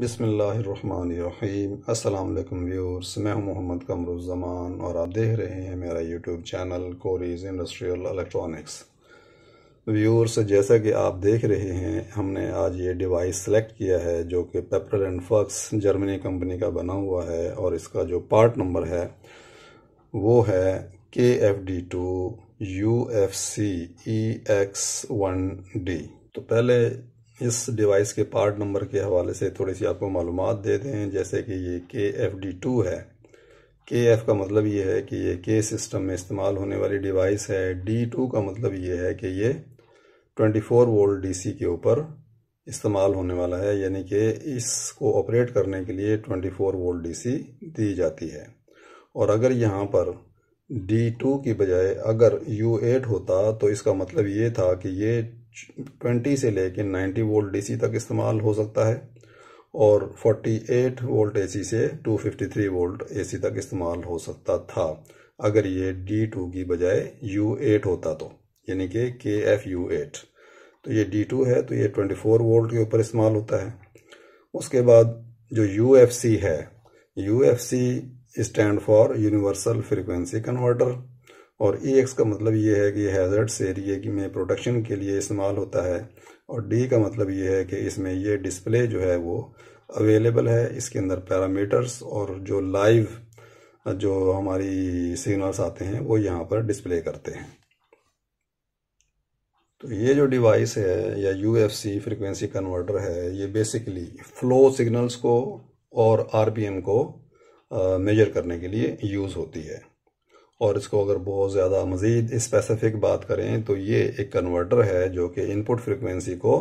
बिसमीम अल्लाम व्यूर्स मैं हूं मोहम्मद कमरुज़मान और आप देख रहे हैं मेरा YouTube channel Corey's industrial electronics viewers जैसा कि आप देख रहे हैं हमने आज ये डिवाइस सेलेक्ट किया है जो कि Pepperl and Fuchs Germany company का बना हुआ है और इसका जो पार्ट नंबर है वो है K F D two U F C E X one D तो पहले इस डिवाइस के पार्ट नंबर के हवाले से थोड़ी सी आपको मालूम दे दें जैसे कि ये के एफ डी टू है के एफ का मतलब ये है कि ये के सिस्टम में इस्तेमाल होने वाली डिवाइस है डी टू का मतलब ये है कि ये twenty four volt D C के ऊपर इस्तेमाल होने वाला है यानी कि इसको ऑपरेट करने के लिए twenty four volt D C दी जाती है और अगर यहाँ पर डी टू की बजाय अगर यू एट होता तो इसका मतलब ये था कि ये ट्वेंटी से लेकर नाइन्टी वोल्ट डीसी तक इस्तेमाल हो सकता है और 48 वोल्ट एसी से 253 वोल्ट एसी तक इस्तेमाल हो सकता था अगर ये डी टू की बजाय यू एट होता तो यानी कि के एफ यू एट तो ये डी टू है तो ये 24 वोल्ट के ऊपर इस्तेमाल होता है उसके बाद जो यू एफ सी है U F C stand for universal frequency converter और ई एक्स का मतलब ये है कि हैजर्ट्स एरिए की में प्रोटेक्शन के लिए इस्तेमाल होता है और डी का मतलब ये है कि इसमें ये डिस्प्ले जो है वो अवेलेबल है इसके अंदर पैरामीटर्स और जो लाइव जो हमारी सिग्नल्स आते हैं वो यहाँ पर डिस्प्ले करते हैं तो ये जो डिवाइस है या U F C frequency converter है ये बेसिकली फ्लो सिग्नल्स को और आर पी एम को मेजर करने के लिए यूज़ होती है और इसको अगर बहुत ज़्यादा मज़ीद स्पेसिफिक बात करें तो ये एक कन्वर्टर है जो कि इनपुट फ्रिक्वेंसी को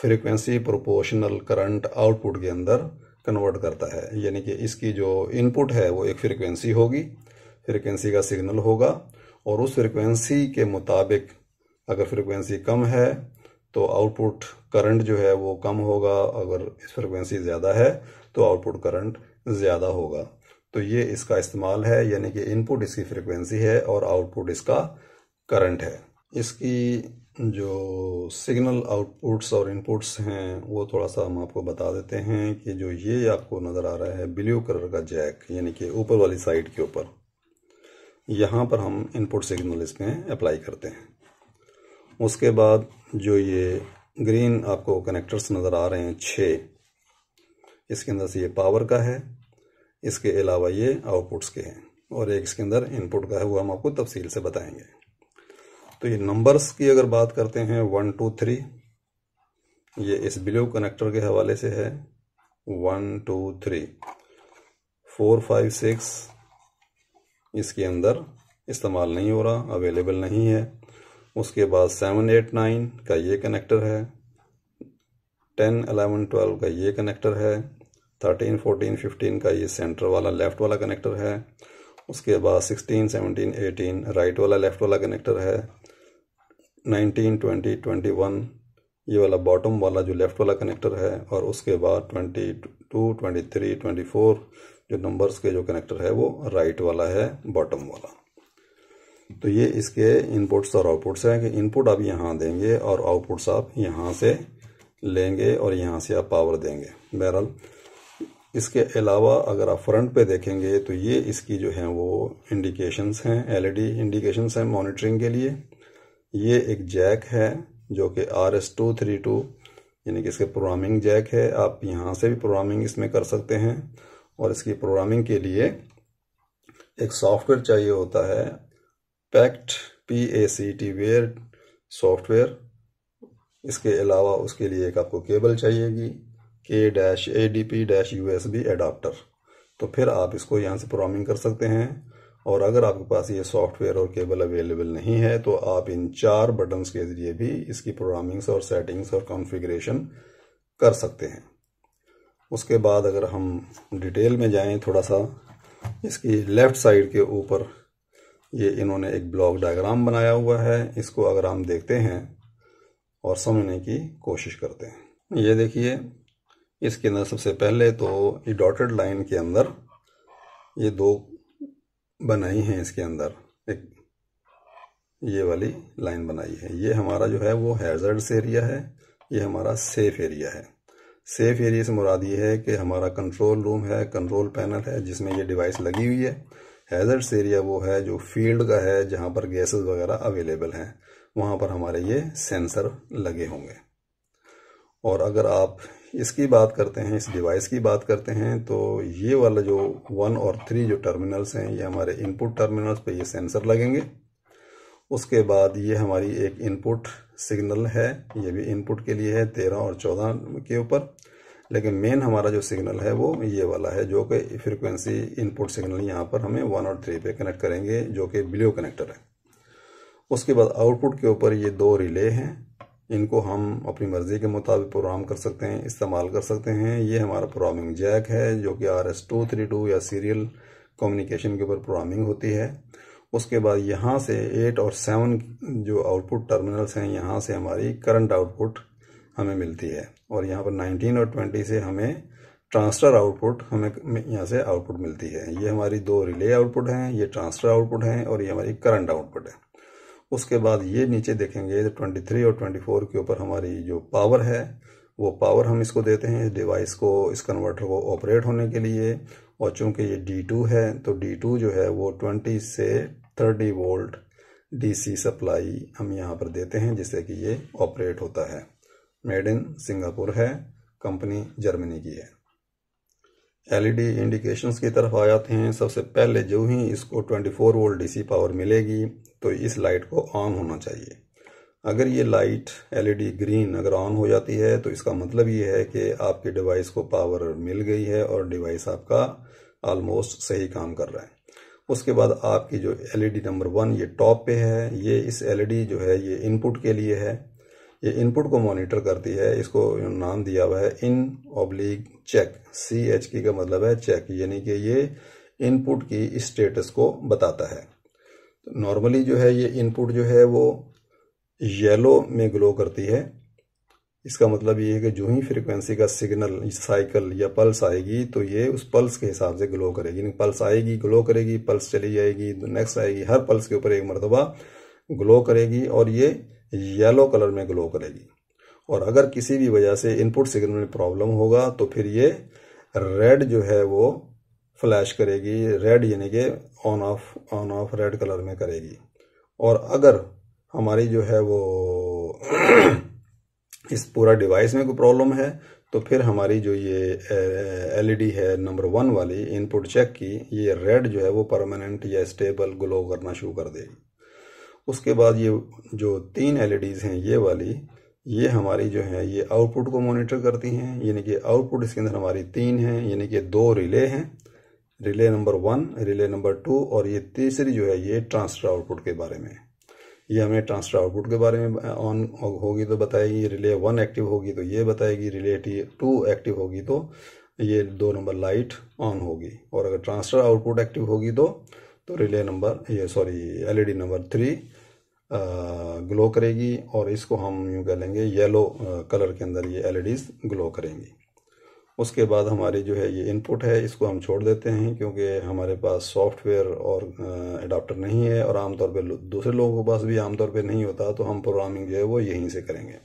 फ्रिक्वेंसी प्रोपोर्शनल करंट आउटपुट के अंदर कन्वर्ट करता है यानी कि इसकी जो इनपुट है वो एक फ्रिक्वेंसी होगी फ्रिक्वेंसी का सिग्नल होगा और उस फ्रिक्वेंसी के मुताबिक अगर फ्रिक्वेंसी कम है तो आउटपुट करंट जो है वो कम होगा अगर इस फ्रिक्वेंसी ज़्यादा है तो आउटपुट करंट ज़्यादा होगा तो ये इसका इस्तेमाल है यानी कि इनपुट इसकी फ्रिक्वेंसी है और आउटपुट इसका करंट है इसकी जो सिग्नल आउटपुट्स और इनपुट्स हैं वो थोड़ा सा हम आपको बता देते हैं कि जो ये आपको नज़र आ रहा है ब्लू कलर का जैक यानी कि ऊपर वाली साइड के ऊपर यहाँ पर हम इनपुट सिग्नल इसमें अप्लाई करते हैं उसके बाद जो ये ग्रीन आपको कनेक्टर्स नज़र आ रहे हैं छः इसके अंदर से ये पावर का है इसके अलावा ये आउटपुट्स के हैं और एक इसके अंदर इनपुट का है वो हम आपको तफसील से बताएंगे तो ये नंबर्स की अगर बात करते हैं वन टू थ्री ये इस ब्लू कनेक्टर के हवाले से है one two three four five six इसके अंदर इस्तेमाल नहीं हो रहा अवेलेबल नहीं है उसके बाद सेवन एट नाइन का ये कनेक्टर है टेन अलेवन ट्वेल्व का ये कनेक्टर है थर्टीन फोर्टीन फिफ्टीन का ये सेंटर वाला लेफ्ट वाला कनेक्टर है उसके बाद सिक्सटीन सेवनटीन एटीन राइट वाला लेफ्ट वाला कनेक्टर है नाइनटीन ट्वेंटी ट्वेंटी वन ये वाला बॉटम वाला जो लेफ़्ट वाला कनेक्टर है और उसके बाद twenty two twenty three twenty four जो नंबर्स के जो कनेक्टर है वो राइट वाला है बॉटम वाला तो ये इसके इनपुट्स और आउटपुट्स हैं कि इनपुट आप यहाँ देंगे और आउटपुट्स आप यहाँ से लेंगे और यहाँ से आप पावर देंगे बहरहाल इसके अलावा अगर आप फ्रंट पे देखेंगे तो ये इसकी जो है वो इंडिकेशंस हैं एलईडी इंडिकेशंस e हैं मॉनिटरिंग के लिए ये एक जैक है जो कि R S two three two यानी कि इसके प्रोग्रामिंग जैक है आप यहाँ से भी प्रोग्रामिंग इसमें कर सकते हैं और इसकी प्रोग्रामिंग के लिए एक सॉफ्टवेयर चाहिए होता है PACT P A C T ware software इसके अलावा उसके लिए एक आपको केबल चाहिएगी K dash A D P dash U S B adapter तो फिर आप इसको यहाँ से प्रोग्रामिंग कर सकते हैं और अगर आपके पास ये सॉफ्टवेयर और केबल अवेलेबल नहीं है तो आप इन चार बटन्स के जरिए भी इसकी प्रोग्रामिंग्स और सेटिंग्स और कॉन्फ़िगरेशन कर सकते हैं उसके बाद अगर हम डिटेल में जाएं थोड़ा सा इसकी लेफ़्ट साइड के ऊपर ये इन्होंने एक ब्लॉक डायग्राम बनाया हुआ है इसको अगर हम देखते हैं और समझने की कोशिश करते हैं ये देखिए इसके अंदर सबसे पहले तो ये डॉटेड लाइन के अंदर ये दो बनाई हैं इसके अंदर एक ये वाली लाइन बनाई है ये हमारा जो है वो हैजर्ड्स एरिया है ये हमारा सेफ एरिया है सेफ एरिया से मुराद ये है कि हमारा कंट्रोल रूम है कंट्रोल पैनल है जिसमें ये डिवाइस लगी हुई है हैजर्ड्स एरिया वो है जो फील्ड का है जहाँ पर गैसेस वगैरह अवेलेबल हैं वहाँ पर हमारे ये सेंसर लगे होंगे और अगर आप इसकी बात करते हैं इस डिवाइस की बात करते हैं तो ये वाला जो वन और थ्री जो टर्मिनल्स हैं ये हमारे इनपुट टर्मिनल्स पे ये सेंसर लगेंगे उसके बाद ये हमारी एक इनपुट सिग्नल है ये भी इनपुट के लिए है तेरह और चौदह के ऊपर लेकिन मेन हमारा जो सिग्नल है वो ये वाला है जो कि फ्रिक्वेंसी इनपुट सिग्नल यहाँ पर हमें वन और थ्री पे कनेक्ट करेंगे जो कि ब्लू कनेक्टर है उसके बाद आउटपुट के ऊपर ये दो रिले हैं इनको हम अपनी मर्ज़ी के मुताबिक प्रोग्राम कर सकते हैं इस्तेमाल कर सकते हैं ये हमारा प्रोग्रामिंग जैक है जो कि R S two three two या सीरियल कम्युनिकेशन के ऊपर प्रोग्रामिंग होती है उसके बाद यहाँ से एट और सेवन जो आउटपुट टर्मिनल्स हैं यहाँ से हमारी करंट आउटपुट हमें मिलती है और यहाँ पर नाइनटीन और ट्वेंटी से हमें ट्रांसफर आउटपुट हमें यहाँ से आउटपुट मिलती है ये हमारी दो रिले आउटपुट हैं ये ट्रांसफर आउटपुट हैं और ये हमारी करंट आउटपुट है उसके बाद ये नीचे देखेंगे तो 23 और 24 के ऊपर हमारी जो पावर है वो पावर हम इसको देते हैं इस डिवाइस को इस कन्वर्टर को ऑपरेट होने के लिए और चूंकि ये D2 है तो D2 जो है वो 20 से 30 वोल्ट डीसी सप्लाई हम यहाँ पर देते हैं जिससे कि ये ऑपरेट होता है मेड इन सिंगापुर है कंपनी जर्मनी की है एलईडी इंडिकेशंस e की तरफ आ जाते हैं सबसे पहले जो ही इसको 24 वोल्ट डीसी पावर मिलेगी तो इस लाइट को ऑन होना चाहिए अगर ये लाइट एलईडी ग्रीन अगर ऑन हो जाती है तो इसका मतलब ये है कि आपके डिवाइस को पावर मिल गई है और डिवाइस आपका ऑलमोस्ट सही काम कर रहा है उसके बाद आपकी जो एलईडी नंबर वन ये टॉप पे है ये इस एलईडी जो है ये इनपुट के लिए है ये इनपुट को मॉनिटर करती है इसको नाम दिया हुआ है in oblique check C H की का मतलब है चेक यानी कि ये इनपुट की स्टेटस को बताता है तो नॉर्मली जो है ये इनपुट जो है वो येलो में ग्लो करती है इसका मतलब ये है कि जो ही फ्रिक्वेंसी का सिग्नल साइकिल या पल्स आएगी तो ये उस पल्स के हिसाब से ग्लो करेगी यानी पल्स आएगी ग्लो करेगी पल्स चली जाएगी नेक्स्ट आएगी हर पल्स के ऊपर एक मरतबा ग्लो करेगी और ये येलो कलर में ग्लो करेगी और अगर किसी भी वजह से इनपुट सिग्नल में प्रॉब्लम होगा तो फिर ये रेड जो है वो फ्लैश करेगी रेड यानी कि on off on off red colour में करेगी और अगर हमारी जो है वो इस पूरा डिवाइस में कोई प्रॉब्लम है तो फिर हमारी जो ये एलईडी e है नंबर वन वाली इनपुट चेक की ये रेड जो है वो परमानेंट या स्टेबल ग्लो करना शुरू कर देगी उसके बाद ये जो तीन एलईडीज e हैं ये वाली ये हमारी जो है ये आउटपुट को मॉनिटर करती हैं यानी कि आउटपुट इसके अंदर हमारी तीन हैं यानी कि दो रिले हैं relay number one relay number two और ये तीसरी जो है ये ट्रांसफर आउटपुट के बारे में ये हमें ट्रांसफर आउटपुट के बारे में ऑन होगी तो बताएगी रिले वन एक्टिव होगी तो ये बताएगी रिले टू एक्टिव होगी तो ये दो नंबर लाइट ऑन होगी और अगर ट्रांसफर आउटपुट एक्टिव होगी तो तो रिले नंबर ये sorry LED number three glow करेगी और इसको हम यूँ कह लेंगे येलो कलर के अंदर ये एलईडीज ग्लो e करेंगी उसके बाद हमारी जो है ये इनपुट है इसको हम छोड़ देते हैं क्योंकि हमारे पास सॉफ्टवेयर और अडाप्टर नहीं है और आमतौर पर दूसरे लोगों के पास भी आमतौर पर नहीं होता तो हम प्रोग्रामिंग जो है वो यहीं से करेंगे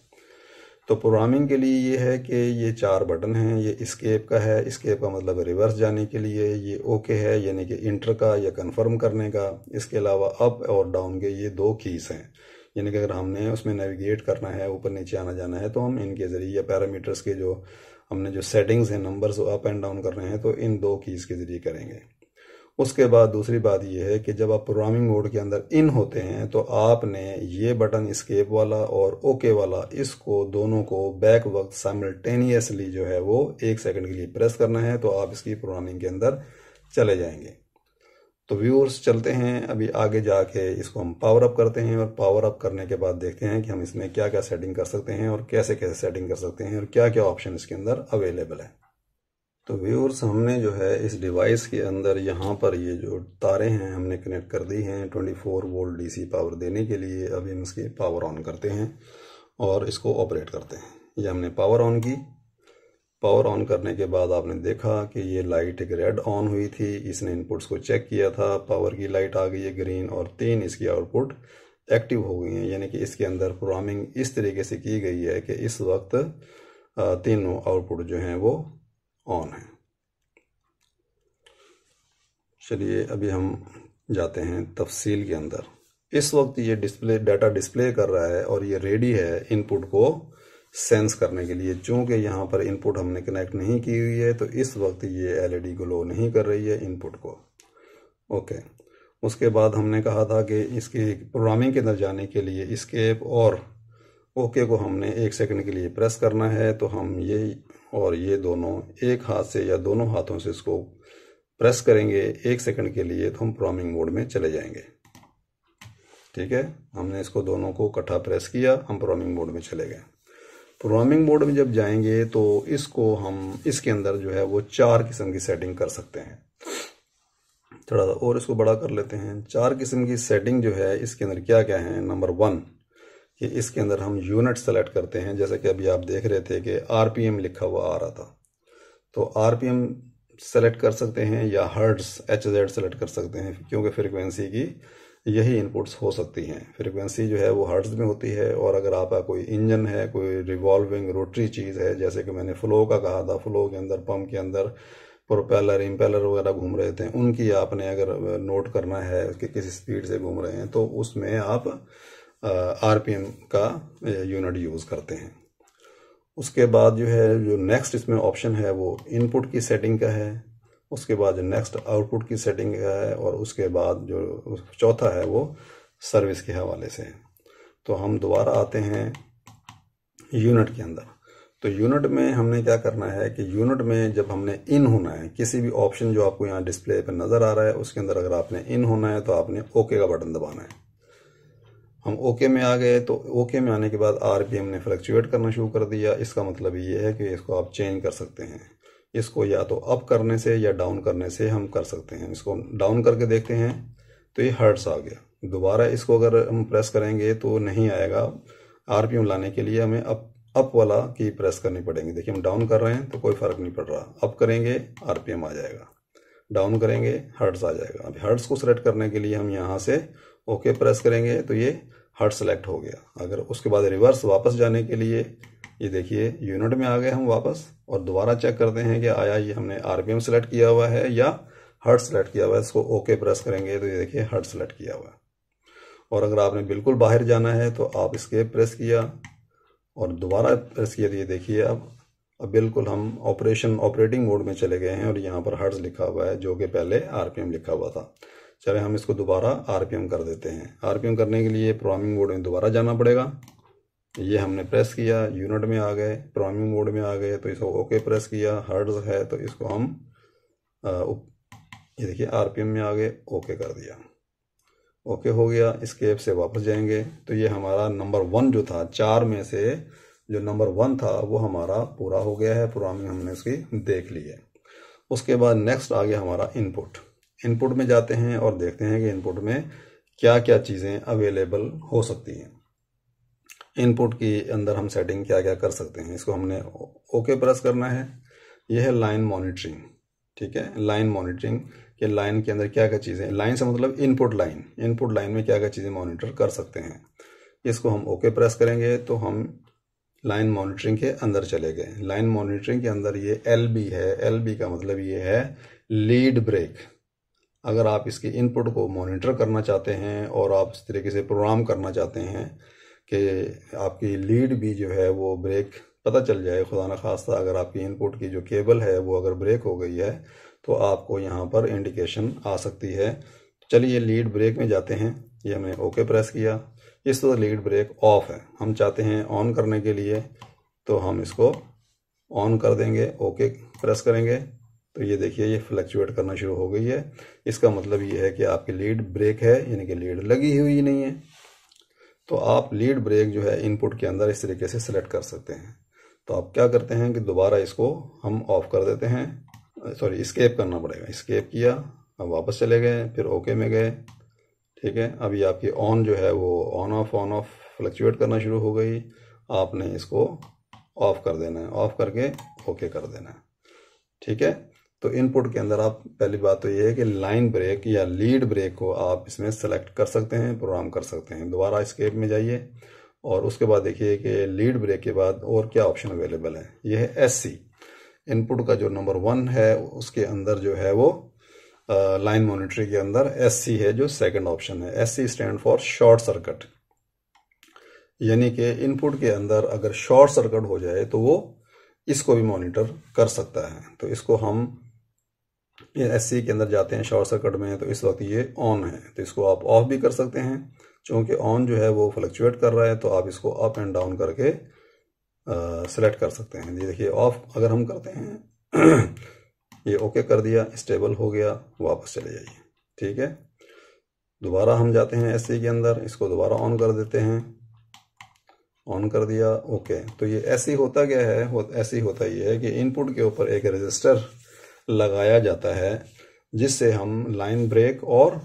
तो प्रोग्रामिंग के लिए ये है कि ये चार बटन हैं ये इस्केप का है इस्केप का मतलब रिवर्स जाने के लिए ये ओके है यानी कि इंटर का या कन्फर्म करने का इसके अलावा अप और डाउन के ये दो कीस हैं यानी कि अगर हमने उसमें नेविगेट करना है ऊपर नीचे आना जाना है तो हम इनके ज़रिए पैरामीटर्स के जो हमने जो सेटिंग्स हैं नंबर्स अप एंड डाउन कर रहे हैं तो इन दो कीज़ के ज़रिए करेंगे उसके बाद दूसरी बात यह है कि जब आप प्रोग्रामिंग मोड के अंदर इन होते हैं तो आपने ये बटन स्केप वाला और ओके वाला इसको दोनों को बैक वक्त साइमल्टेनियसली जो है वो एक सेकंड के लिए प्रेस करना है तो आप इसकी प्रोग्रामिंग के अंदर चले जाएंगे तो व्यूअर्स चलते हैं अभी आगे जाके इसको हम पावर अप करते हैं और पावर अप करने के बाद देखते हैं कि हम इसमें क्या क्या सेटिंग कर सकते हैं और कैसे कैसे सेटिंग कर सकते हैं और क्या क्या ऑप्शन इसके अंदर अवेलेबल है तो व्यूअर्स हमने जो है इस डिवाइस के अंदर यहाँ पर ये जो तारे हैं हमने कनेक्ट कर दी हैं 24 वोल्ट डीसी पावर देने के लिए अभी हम इसके पावर ऑन करते हैं और इसको ऑपरेट करते हैं ये हमने पावर ऑन की पावर ऑन करने के बाद आपने देखा कि ये लाइट एक रेड ऑन हुई थी इसने इनपुट्स को चेक किया था पावर की लाइट आ गई है ग्रीन और तीन इसकी आउटपुट एक्टिव हो गई हैं यानी कि इसके अंदर प्रोग्रामिंग इस तरीके से की गई है कि इस वक्त तीनों आउटपुट जो हैं वो ऑन हैं चलिए अभी हम जाते हैं तफसील के अंदर इस वक्त ये डिस्प्ले डाटा डिस्प्ले कर रहा है और ये रेडी है इनपुट को सेंस करने के लिए चूंकि यहाँ पर इनपुट हमने कनेक्ट नहीं की हुई है तो इस वक्त ये एलईडी ग्लो नहीं कर रही है इनपुट को ओके उसके बाद हमने कहा था कि इसके प्रोग्रामिंग के अंदर जाने के लिए इसकेप और ओके को हमने एक सेकंड के लिए प्रेस करना है तो हम ये और ये दोनों एक हाथ से या दोनों हाथों से इसको प्रेस करेंगे एक सेकंड के लिए तो हम प्रोग्रामिंग मोड में चले जाएंगे ठीक है हमने इसको दोनों को इकट्ठा प्रेस किया हम प्रोग्रामिंग मोड में चले गए प्रोग्रामिंग मोड में जब जाएंगे तो इसको हम इसके अंदर जो है वो चार किस्म की सेटिंग कर सकते हैं थोड़ा सा और इसको बड़ा कर लेते हैं चार किस्म की सेटिंग जो है इसके अंदर क्या क्या है नंबर वन कि इसके अंदर हम यूनिट सेलेक्ट करते हैं जैसे कि अभी आप देख रहे थे कि आर लिखा हुआ आ रहा था तो आर सेलेक्ट कर सकते हैं या हर्ड्स एच जेड सेलेक्ट कर सकते हैं क्योंकि फ्रिक्वेंसी की यही इनपुट्स हो सकती हैं फ्रीक्वेंसी जो है वो हर्ट्स में होती है और अगर आपका कोई इंजन है कोई रिवॉल्विंग रोटरी चीज़ है जैसे कि मैंने फ़्लो का कहा था फ़्लो के अंदर पंप के अंदर प्रोपेलर इम्पेलर वगैरह घूम रहे थे उनकी आपने अगर नोट करना है कि किस स्पीड से घूम रहे हैं तो उसमें आप आर का यूनिट यूज़ करते हैं उसके बाद जो है जो नेक्स्ट इसमें ऑप्शन है वो इनपुट की सेटिंग का है उसके बाद नेक्स्ट आउटपुट की सेटिंग है और उसके बाद जो चौथा है वो सर्विस के हवाले से है तो हम दोबारा आते हैं यूनिट के अंदर तो यूनिट में हमने क्या करना है कि यूनिट में जब हमने इन होना है किसी भी ऑप्शन जो आपको यहाँ डिस्प्ले पर नज़र आ रहा है उसके अंदर अगर आपने इन होना है तो आपने ओके का बटन दबाना है हम ओके में आ गए तो ओके में आने के बाद आरपीएम ने फ्लक्चुएट करना शुरू कर दिया इसका मतलब ये है कि इसको आप चेंज कर सकते हैं इसको या तो अप करने से या डाउन करने से हम कर सकते हैं इसको डाउन करके देखते हैं तो ये हर्ट्स आ गया दोबारा इसको अगर हम प्रेस करेंगे तो नहीं आएगा आर लाने के लिए हमें अप अप वाला की प्रेस करनी पड़ेगी देखिए हम डाउन कर रहे हैं तो कोई फर्क नहीं पड़ रहा अप करेंगे आर आ जाएगा डाउन करेंगे हर्ट्स आ जाएगा अभी हर्ट्स को सिलेक्ट करने के लिए हम यहाँ से ओके प्रेस करेंगे तो ये हर्ट सेलेक्ट हो गया अगर उसके बाद रिवर्स वापस जाने के लिए ये देखिए यूनिट में आ गए हम वापस और दोबारा चेक करते हैं कि आया ये हमने आरपीएम सेलेक्ट किया हुआ है या हर्ट सेलेक्ट किया हुआ है इसको ओके प्रेस करेंगे तो ये देखिए हर्ट सेलेक्ट किया हुआ है और अगर आपने बिल्कुल बाहर जाना है तो आप इसके प्रेस किया और दोबारा प्रेस किया तो ये देखिए अब अब बिल्कुल हम ऑपरेशन ऑपरेटिंग मोड में चले गए हैं और यहाँ पर हर्ट्स लिखा हुआ है जो कि पहले आरपीएम लिखा हुआ था चले हम इसको दोबारा आरपीएम कर देते हैं आरपीएम करने के लिए प्रोग्रामिंग मोड में दोबारा जाना पड़ेगा ये हमने प्रेस किया यूनिट में आ गए प्रोग्रामिंग मोड में आ गए तो इसको ओके प्रेस किया हर्ड्स है तो इसको हम ये देखिए आरपीएम में आ गए ओके कर दिया ओके हो गया इसके से वापस जाएंगे तो ये हमारा नंबर वन जो था चार में से जो नंबर वन था वो हमारा पूरा हो गया है प्रोग्रामिंग हमने इसकी देख ली है उसके बाद नेक्स्ट आ गया हमारा इनपुट इनपुट में जाते हैं और देखते हैं कि इनपुट में क्या क्या चीज़ें अवेलेबल हो सकती हैं इनपुट के अंदर हम सेटिंग क्या क्या कर सकते हैं इसको हमने ओके प्रेस करना है यह है लाइन मॉनिटरिंग ठीक है लाइन मॉनिटरिंग के लाइन के अंदर क्या क्या चीज़ें लाइन से मतलब इनपुट लाइन इनपुट लाइन में क्या क्या चीज़ें मॉनिटर कर सकते हैं इसको हम ओके प्रेस करेंगे तो हम लाइन मॉनिटरिंग के अंदर चले गए लाइन मॉनिटरिंग के अंदर ये एल बी है एल बी का मतलब ये है लीड ब्रेक अगर आप इसके इनपुट को मॉनिटर करना चाहते हैं और आप इस तरीके से प्रोग्राम करना चाहते हैं कि आपकी लीड भी जो है वो ब्रेक पता चल जाए खुदा न खास्ता अगर आपकी इनपुट की जो केबल है वो अगर ब्रेक हो गई है तो आपको यहाँ पर इंडिकेशन आ सकती है चलिए लीड ब्रेक में जाते हैं ये हमने ओके प्रेस किया इस तरह लीड ब्रेक ऑफ है हम चाहते हैं ऑन करने के लिए तो हम इसको ऑन कर देंगे ओके प्रेस करेंगे तो ये देखिए ये फ्लक्चुएट करना शुरू हो गई है इसका मतलब ये है कि आपकी लीड ब्रेक है यानी कि लीड लगी हुई नहीं है तो आप लीड ब्रेक जो है इनपुट के अंदर इस तरीके से सिलेक्ट कर सकते हैं तो आप क्या करते हैं कि दोबारा इसको हम ऑफ कर देते हैं सॉरी स्केप करना पड़ेगा स्केप किया अब वापस चले गए फिर ओके में गए ठीक है अभी आपकी ऑन जो है वो on off on off fluctuate करना शुरू हो गई आपने इसको ऑफ कर देना है ऑफ करके ओके कर देना है ठीक है तो इनपुट के अंदर आप पहली बात तो ये है कि लाइन ब्रेक या लीड ब्रेक को आप इसमें सेलेक्ट कर सकते हैं प्रोग्राम कर सकते हैं दोबारा स्केप में जाइए और उसके बाद देखिए कि लीड ब्रेक के बाद और क्या ऑप्शन अवेलेबल है यह है एस इनपुट का जो नंबर वन है उसके अंदर जो है वो लाइन मॉनिटरी के अंदर एस है जो सेकंड ऑप्शन है S stand for short circuit यानी कि इनपुट के अंदर अगर शॉर्ट सर्किट हो जाए तो वो इसको भी मॉनिटर कर सकता है तो इसको हम ये एस के अंदर जाते हैं शॉर्ट सर्किट में तो इस वक्त ये ऑन है तो इसको आप ऑफ भी कर सकते हैं चूंकि ऑन जो है वो फ्लक्चुएट कर रहा है तो आप इसको अप एंड डाउन करके सेलेक्ट कर सकते हैं ये देखिए ऑफ अगर हम करते हैं ये ओके कर दिया स्टेबल हो गया वापस चले जाइए ठीक है दोबारा हम जाते हैं एस के अंदर इसको दोबारा ऑन कर देते हैं ऑन कर दिया ओके तो ये ऐसी होता क्या है ऐसे ऐसी होता ये है कि इनपुट के ऊपर एक रजिस्टर लगाया जाता है जिससे हम लाइन ब्रेक और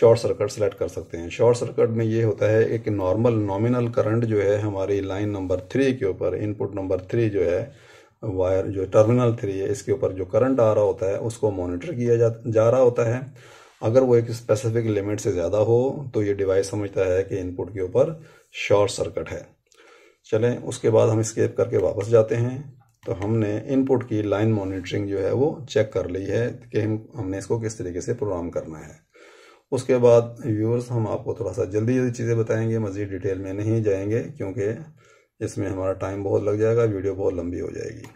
शॉर्ट सर्किट सेलेक्ट कर सकते हैं शॉर्ट सर्किट में ये होता है एक नॉर्मल नॉमिनल करंट जो है हमारी लाइन नंबर थ्री के ऊपर इनपुट नंबर थ्री जो है वायर जो टर्मिनल थ्री है इसके ऊपर जो करंट आ रहा होता है उसको मॉनिटर किया जा, जा रहा होता है अगर वो एक स्पेसिफिक लिमिट से ज़्यादा हो तो ये डिवाइस समझता है कि इनपुट के ऊपर शॉर्ट सर्किट है चलें उसके बाद हम स्केप करके वापस जाते हैं तो हमने इनपुट की लाइन मॉनिटरिंग जो है वो चेक कर ली है कि हम हमने इसको किस तरीके से प्रोग्राम करना है उसके बाद व्यूअर्स हम आपको थोड़ा सा जल्दी जल्दी चीज़ें बताएंगे मज़ीद डिटेल में नहीं जाएंगे क्योंकि इसमें हमारा टाइम बहुत लग जाएगा वीडियो बहुत लंबी हो जाएगी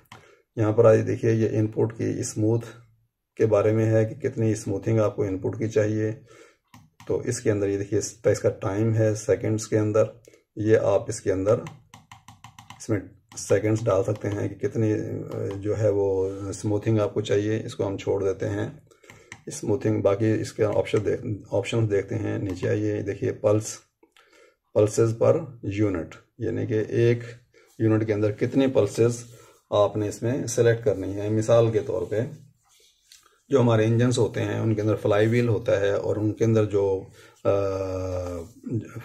यहाँ पर आज देखिए ये इनपुट की स्मूथ के बारे में है कि कितनी स्मूथिंग आपको इनपुट की चाहिए तो इसके अंदर ये देखिए इसका टाइम है सेकेंड्स के अंदर ये आप इसके अंदर इसमें सेकंड्स डाल सकते हैं कि कितनी जो है वो स्मूथिंग आपको चाहिए इसको हम छोड़ देते हैं स्मूथिंग बाकी इसके ऑप्शन देख देखते हैं नीचे आइए देखिए पल्स पल्सेस पर यूनिट यानी कि एक यूनिट के अंदर कितनी पल्सेस आपने इसमें सेलेक्ट करनी है मिसाल के तौर पे जो हमारे इंजनस होते हैं उनके अंदर फ्लाई व्हील होता है और उनके अंदर जो आ,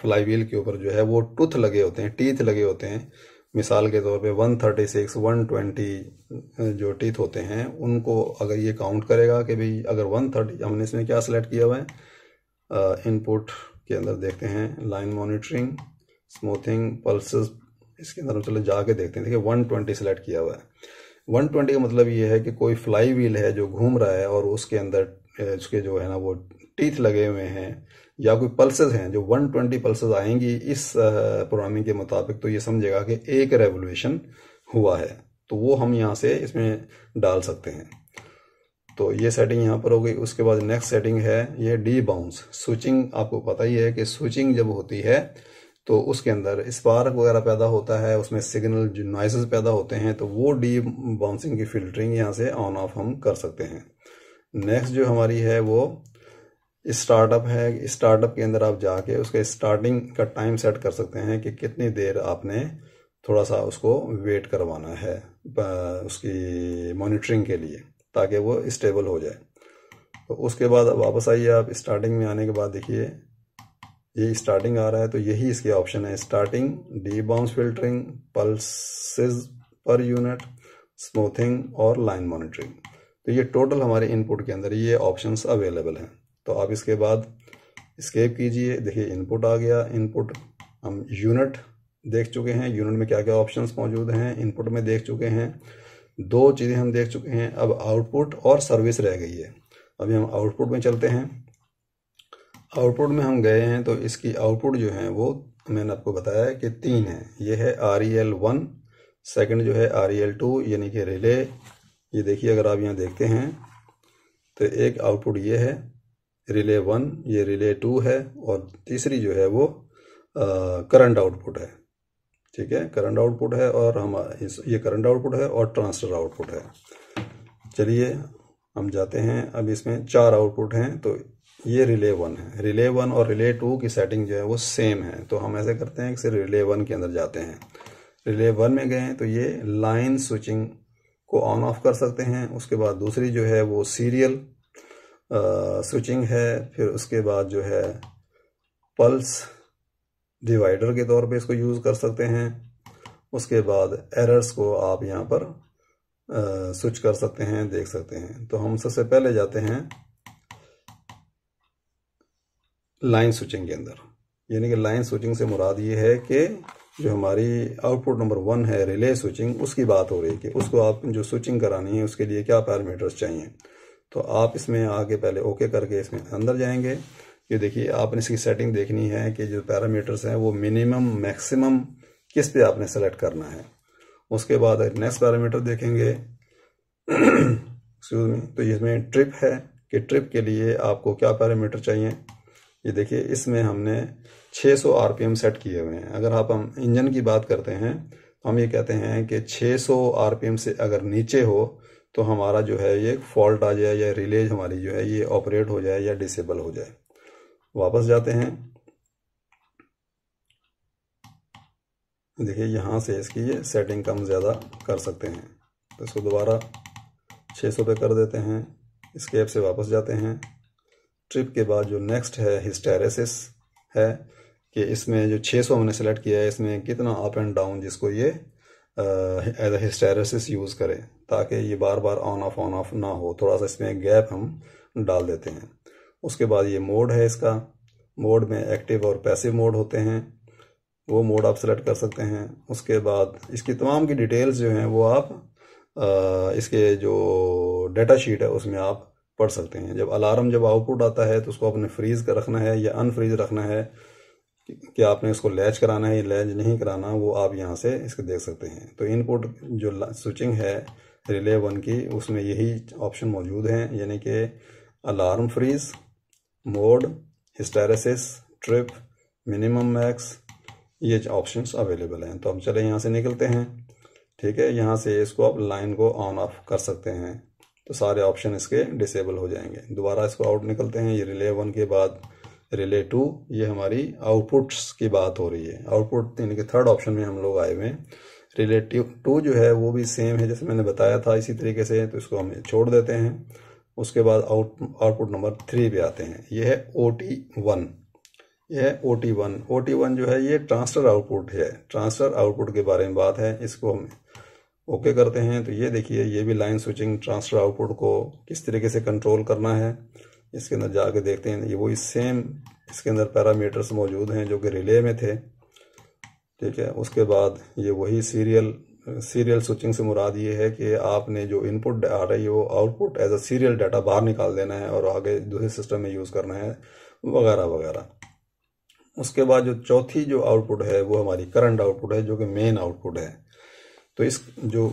फ्लाई व्हील के ऊपर जो है वो टूथ लगे होते हैं टीथ लगे होते हैं मिसाल के तौर पे 136, 120 जो टीथ होते हैं उनको अगर ये काउंट करेगा कि भाई अगर 130 हमने इसमें क्या सिलेक्ट किया हुआ है इनपुट के अंदर देखते हैं लाइन मॉनिटरिंग स्मूथिंग पल्सेस इसके अंदर हम चलो जाके देखते हैं देखिए 120 सेलेक्ट किया हुआ है 120 का मतलब ये है कि कोई फ्लाई व्हील है जो घूम रहा है और उसके अंदर उसके जो है ना वो टीथ लगे हुए हैं या कोई पल्सेज हैं जो 120 पल्सेज आएंगी इस प्रोग्रामिंग के मुताबिक तो ये समझेगा कि एक रेवोल्यूशन हुआ है तो वो हम यहाँ से इसमें डाल सकते हैं तो ये सेटिंग यहाँ पर हो गई उसके बाद नेक्स्ट सेटिंग है ये डी बाउंस स्विचिंग आपको पता ही है कि स्विचिंग जब होती है तो उसके अंदर स्पार्क वगैरह पैदा होता है उसमें सिग्नल जो नॉइसेस पैदा होते हैं तो वो डी बाउंसिंग की फिल्टरिंग यहाँ से ऑन ऑफ हम कर सकते हैं नेक्स्ट जो हमारी है वो स्टार्टअप है स्टार्टअप के अंदर आप जाके उसके स्टार्टिंग का टाइम सेट कर सकते हैं कि कितनी देर आपने थोड़ा सा उसको वेट करवाना है उसकी मॉनिटरिंग के लिए ताकि वो स्टेबल हो जाए तो उसके बाद वापस आइए आप स्टार्टिंग में आने के बाद देखिए ये स्टार्टिंग आ रहा है तो यही इसके ऑप्शन है starting debounce filtering pulses per unit smoothing और लाइन मॉनिटरिंग तो ये टोटल हमारे इनपुट के अंदर ये ऑप्शंस अवेलेबल हैं तो आप इसके बाद स्केप कीजिए देखिए इनपुट आ गया इनपुट हम यूनिट देख चुके हैं यूनिट में क्या क्या ऑप्शंस मौजूद हैं इनपुट में देख चुके हैं दो चीज़ें हम देख चुके हैं अब आउटपुट और सर्विस रह गई है अभी हम आउटपुट में चलते हैं आउटपुट में हम गए हैं तो इसकी आउटपुट जो है वो मैंने आपको बताया कि तीन है ये है R E L one second जो है आर ई एल टू यानी कि रिले ये देखिए अगर आप यहाँ देखते हैं तो एक आउटपुट ये है रिले वन ये रिले टू है और तीसरी जो है वो करंट आउटपुट है ठीक है करंट आउटपुट है और हम ये करंट आउटपुट है और ट्रांसफर आउटपुट है चलिए हम जाते हैं अब इसमें चार आउटपुट हैं तो ये रिले वन है रिले वन और रिले टू की सेटिंग जो है वो सेम है तो हम ऐसे करते हैं कि सिर्फ रिले वन के अंदर जाते हैं रिले वन में गए तो ये लाइन स्विचिंग को ऑन ऑफ कर सकते हैं उसके बाद दूसरी जो है वो सीरियल स्विचिंग है फिर उसके बाद जो है पल्स डिवाइडर के तौर पे इसको यूज़ कर सकते हैं उसके बाद एरर्स को आप यहाँ पर स्विच कर सकते हैं देख सकते हैं तो हम सबसे पहले जाते हैं लाइन स्विचिंग के अंदर यानी कि लाइन स्विचिंग से मुराद ये है कि जो हमारी आउटपुट नंबर वन है रिले स्विचिंग उसकी बात हो रही है कि उसको आप जो स्विचिंग करानी है उसके लिए क्या पैरामीटर्स चाहिए तो आप इसमें आगे पहले ओके करके इसमें अंदर जाएंगे ये देखिए आपने इसकी सेटिंग देखनी है कि जो पैरामीटर्स हैं वो मिनिमम मैक्सिमम किस पे आपने सेलेक्ट करना है उसके बाद नेक्स्ट पैरामीटर देखेंगे एक्सक्यूज मी तो इसमें ट्रिप है कि ट्रिप के लिए आपको क्या पैरामीटर चाहिए ये देखिए इसमें हमने 600 आरपीएम सेट किए हुए हैं अगर आप हम इंजन की बात करते हैं तो हम ये कहते हैं कि 600 सौ से अगर नीचे हो तो हमारा जो है ये फॉल्ट आ जाए या रिलेज हमारी जो है ये ऑपरेट हो जाए या डिसेबल हो जाए वापस जाते हैं देखिए यहाँ से इसकी ये सेटिंग कम ज़्यादा कर सकते हैं तो इसको दोबारा 600 पे कर देते हैं स्केप से वापस जाते हैं ट्रिप के बाद जो नेक्स्ट है हिस्टेरेसिस है कि इसमें जो 600 हमने सेलेक्ट किया है इसमें कितना अप एंड डाउन जिसको ये एज ए हिस्टेरेसिस यूज़ करें ताकि ये बार बार ऑन ऑफ ऑन ऑफ ना हो थोड़ा सा इसमें गैप हम डाल देते हैं उसके बाद ये मोड है इसका मोड में एक्टिव और पैसिव मोड होते हैं वो मोड आप सेलेक्ट कर सकते हैं उसके बाद इसकी तमाम की डिटेल्स जो हैं वो आप आ, इसके जो डेटा शीट है उसमें आप पढ़ सकते हैं जब अलार्म जब आउटपुट आता है तो उसको आपने फ्रीज़ कर रखना है या अनफ्रीज रखना है कि आपने इसको लैच कराना है या लैच नहीं कराना वो आप यहाँ से इसको देख सकते हैं तो इनपुट जो स्विचिंग है रिले वन की उसमें यही ऑप्शन मौजूद हैं यानी कि alarm freeze mode hysteresis trip minimum max ये ऑप्शन अवेलेबल हैं तो हम चले यहाँ से निकलते हैं ठीक है यहाँ से इसको आप लाइन को ऑन ऑफ कर सकते हैं तो सारे ऑप्शन इसके डिसेबल हो जाएंगे दोबारा इसको आउट निकलते हैं ये रिले वन के बाद टू ये हमारी आउटपुट्स की बात हो रही है आउटपुट यानी कि थर्ड ऑप्शन में हम लोग आए हुए हैं रिलेटिव टू जो है वो भी सेम है जैसे मैंने बताया था इसी तरीके से तो इसको हम छोड़ देते हैं उसके बाद आउट आउटपुट नंबर थ्री पे आते हैं ये है ओ टी वन यह है O T one O T one जो है ये ट्रांसफर आउटपुट है ट्रांसफर आउटपुट के बारे में बात है इसको हम ओके करते हैं तो ये देखिए ये भी लाइन स्विचिंग ट्रांसफर आउटपुट को किस तरीके से कंट्रोल करना है इसके अंदर जाके देखते हैं ये वही सेम इसके अंदर पैरामीटर्स मौजूद हैं जो कि रिले में थे ठीक है उसके बाद ये वही सीरियल सीरियल स्विचिंग से मुराद ये है कि आपने जो इनपुट आ रही है वो output as a serial data बाहर निकाल देना है और आगे दूसरे सिस्टम में यूज़ करना है वगैरह वगैरह उसके बाद जो चौथी जो आउटपुट है वो हमारी करंट आउटपुट है जो कि मेन आउटपुट है तो इस जो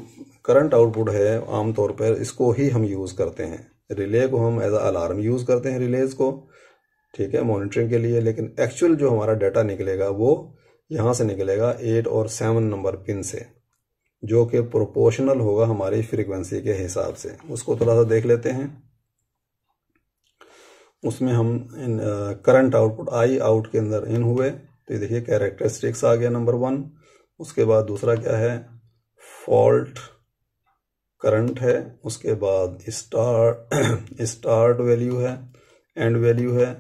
करंट आउटपुट है आमतौर पर इसको ही हम यूज़ करते हैं रिले को हम एज अलार्म यूज करते हैं रिलेज को ठीक है मॉनिटरिंग के लिए लेकिन एक्चुअल जो हमारा डाटा निकलेगा वो यहां से निकलेगा एट और सेवन नंबर पिन से जो कि प्रोपोर्शनल होगा हमारी फ्रीक्वेंसी के हिसाब से उसको थोड़ा सा देख लेते हैं उसमें हम करंट आउटपुट आई आउट के अंदर इन हुए तो ये देखिए कैरेक्टरिस्टिक्स आ गया नंबर वन उसके बाद दूसरा क्या है फॉल्ट करंट है उसके बाद स्टार्ट स्टार्ट वैल्यू है एंड वैल्यू है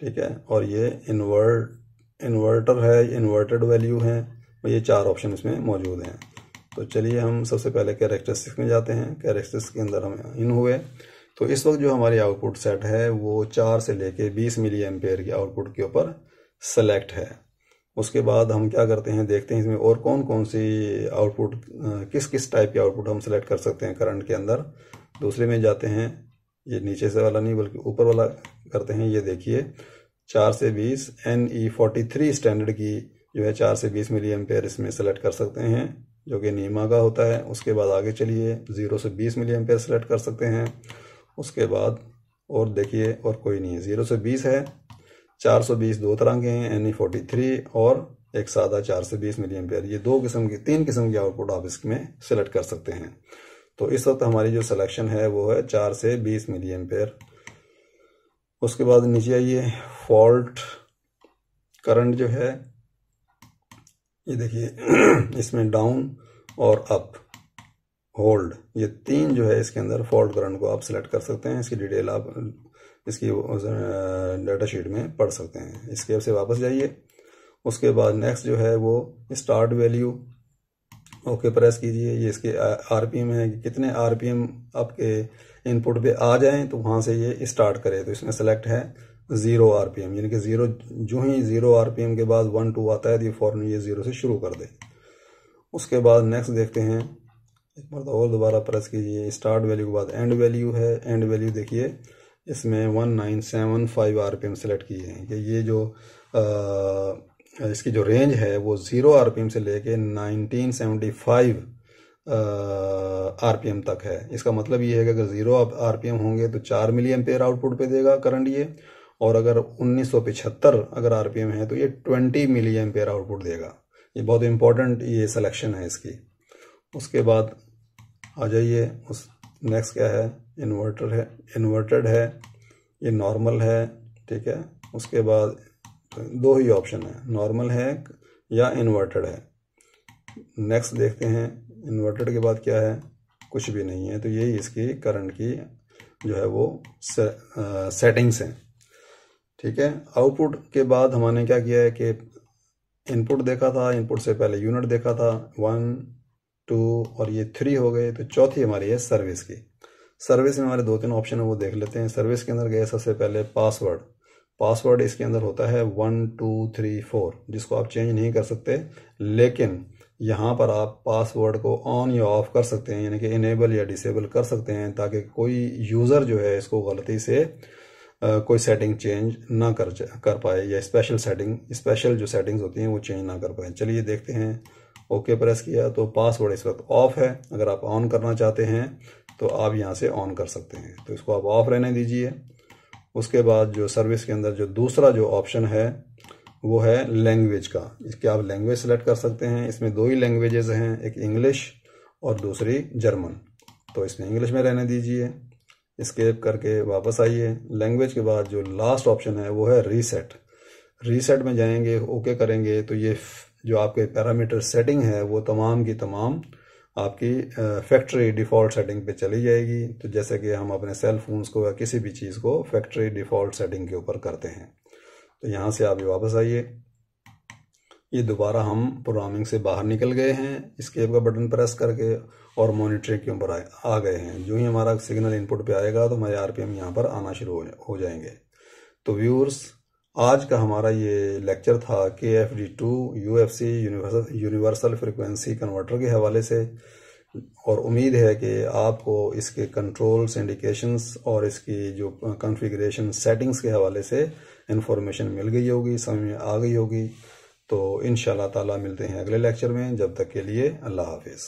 ठीक है और ये इन्वर्ट इन्वर्टर है इन्वर्टेड वैल्यू है और ये चार ऑप्शन इसमें मौजूद हैं तो चलिए हम सबसे पहले कैरेक्टरिस्टिक्स में जाते हैं कैरेक्टरिस्टिक्स के अंदर हम इन हुए तो इस वक्त जो हमारी आउटपुट सेट है वो चार से लेके बीस मिली एम्पेयर की आउटपुट के ऊपर सेलेक्ट है उसके बाद हम क्या करते हैं देखते हैं इसमें और कौन कौन सी आउटपुट किस किस टाइप की आउटपुट हम सेलेक्ट कर सकते हैं करंट के अंदर दूसरे में जाते हैं ये नीचे से वाला नहीं बल्कि ऊपर वाला करते हैं ये देखिए चार से बीस N E forty three standard की जो है चार से बीस मिली एमपेयर इसमें सेलेक्ट कर सकते हैं जो कि नीमा का होता है उसके बाद आगे चलिए ज़ीरो से बीस मिली एमपेयर सेलेक्ट कर सकते हैं उसके बाद और देखिए और कोई नहीं है ज़ीरो से बीस है चार सौ बीस दो तरंगे हैं एन ई फोर्टी थ्री और एक सादा चार से बीस मिलियन पेयर ये दो किस्म की तीन किस्म की आउटपुट आप इसमें सेलेक्ट कर सकते हैं तो इस वक्त हमारी जो सिलेक्शन है वो है चार से बीस मिलियन पेयर उसके बाद नीचे आइए फॉल्ट करंट जो है ये देखिए इसमें डाउन और अप होल्ड ये तीन जो है इसके अंदर फॉल्ट करंट को आप सिलेक्ट कर सकते हैं इसकी डिटेल आप इसकी डाटा शीट में पढ़ सकते हैं इसके से वापस जाइए उसके बाद नेक्स्ट जो है वो स्टार्ट वैल्यू ओके प्रेस कीजिए ये इसके आरपीएम है कि कितने आरपीएम आपके इनपुट पे आ जाएं तो वहां से ये स्टार्ट करे तो इसमें सेलेक्ट है ज़ीरो आरपीएम यानी कि ज़ीरो जो ही ज़ीरो आरपीएम के बाद वन टू आता है तो ये फ़ौरन ये ज़ीरो से शुरू कर दे उसके बाद नेक्स्ट देखते हैं एक बार तो और दोबारा प्रेस कीजिए स्टार्ट वैल्यू के बाद एंड वैल्यू है एंड वैल्यू देखिए इसमें one nine seven five R P M select किए हैं कि ये जो आ, इसकी जो रेंज है वो ज़ीरो आर पी एम से लेके nineteen seventy five R P M तक है इसका मतलब ये है कि अगर ज़ीरो आर पी एम होंगे तो चार मिली पेयर आउटपुट पे देगा करंट ये और अगर उन्नीस सौ पिछहत्तर अगर आर पी एम है तो ये ट्वेंटी मिलियन पेयर आउटपुट देगा ये बहुत इम्पोर्टेंट ये सिलेक्शन है इसकी उसके बाद आ जाइए उस नेक्स्ट क्या है इन्वर्टर है इन्वर्टेड है ये नॉर्मल है ठीक है उसके बाद दो ही ऑप्शन है नॉर्मल है या इन्वर्टेड है नेक्स्ट देखते हैं इन्वर्टेड के बाद क्या है कुछ भी नहीं है तो यही इसकी करंट की जो है वो से, आ, सेटिंग्स हैं ठीक है आउटपुट के बाद हमने क्या किया है कि इनपुट देखा था इनपुट से पहले यूनिट देखा था वन टू और ये थ्री हो गए तो चौथी हमारी है सर्विस की सर्विस में हमारे दो तीन ऑप्शन है वो देख लेते हैं सर्विस के अंदर गए सबसे पहले पासवर्ड पासवर्ड इसके अंदर होता है वन टू थ्री फोर जिसको आप चेंज नहीं कर सकते लेकिन यहाँ पर आप पासवर्ड को ऑन या ऑफ कर सकते हैं यानी कि इनेबल या डिसेबल कर सकते हैं ताकि कोई यूज़र जो है इसको गलती से आ, कोई सेटिंग चेंज ना कर कर पाए या स्पेशल सेटिंग स्पेशल जो सेटिंग्स होती हैं वो चेंज ना कर पाए चलिए देखते हैं ओके प्रेस किया तो पासवर्ड इस वक्त ऑफ है अगर आप ऑन करना चाहते हैं तो आप यहाँ से ऑन कर सकते हैं तो इसको आप ऑफ रहने दीजिए उसके बाद जो सर्विस के अंदर जो दूसरा जो ऑप्शन है वो है लैंग्वेज का इसके आप लैंग्वेज सेलेक्ट कर सकते हैं इसमें दो ही लैंग्वेजेस हैं एक इंग्लिश और दूसरी जर्मन तो इसमें इंग्लिश में रहने दीजिए स्केप करके वापस आइए लैंग्वेज के बाद जो लास्ट ऑप्शन है वो है रीसेट रीसेट में जाएंगे ओके करेंगे तो ये जो आपके पैरामीटर सेटिंग है वो तमाम की तमाम आपकी फैक्ट्री डिफ़ॉल्ट सेटिंग पे चली जाएगी तो जैसे कि हम अपने सेल फोन्स को या किसी भी चीज़ को फैक्ट्री डिफ़ॉल्ट सेटिंग के ऊपर करते हैं तो यहाँ से आप ये वापस आइए ये दोबारा हम प्रोग्रामिंग से बाहर निकल गए हैं स्केप का बटन प्रेस करके और मॉनिटरिंग के ऊपर आ गए हैं जो ही हमारा सिग्नल इनपुट पे आएगा तो हमारे एम यहाँ पर आना शुरू हो जाएंगे तो व्यूअर्स आज का हमारा ये लेक्चर था K F D two U F C universal frequency converter के हवाले से और उम्मीद है कि आपको इसके कंट्रोल्स इंडिकेशंस और इसकी जो कॉन्फ़िगरेशन सेटिंग्स के हवाले से इन्फॉर्मेशन मिल गई होगी समझ में आ गई होगी तो इन ताला मिलते हैं अगले लेक्चर में जब तक के लिए अल्लाह हाफिज़